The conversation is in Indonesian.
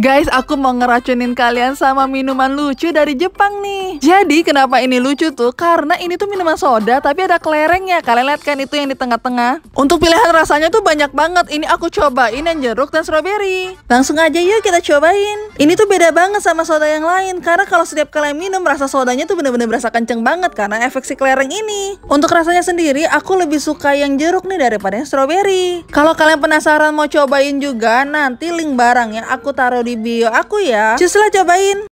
Guys, aku mau ngeracunin kalian sama minuman lucu dari Jepang nih. Jadi, kenapa ini lucu tuh? Karena ini tuh minuman soda, tapi ada kelerengnya. Kalian lihat kan itu yang di tengah-tengah? Untuk pilihan rasanya tuh banyak banget. Ini aku cobain yang jeruk dan strawberry. Langsung aja yuk kita cobain. Ini tuh beda banget sama soda yang lain. Karena kalau setiap kalian minum, rasa sodanya tuh bener-bener berasa kenceng banget karena efek si kelereng ini. Untuk rasanya sendiri, aku lebih suka yang jeruk nih daripada yang strawberry. Kalau kalian penasaran mau cobain juga, nanti link barangnya aku taruh di di bio aku ya. Cus lah cobain.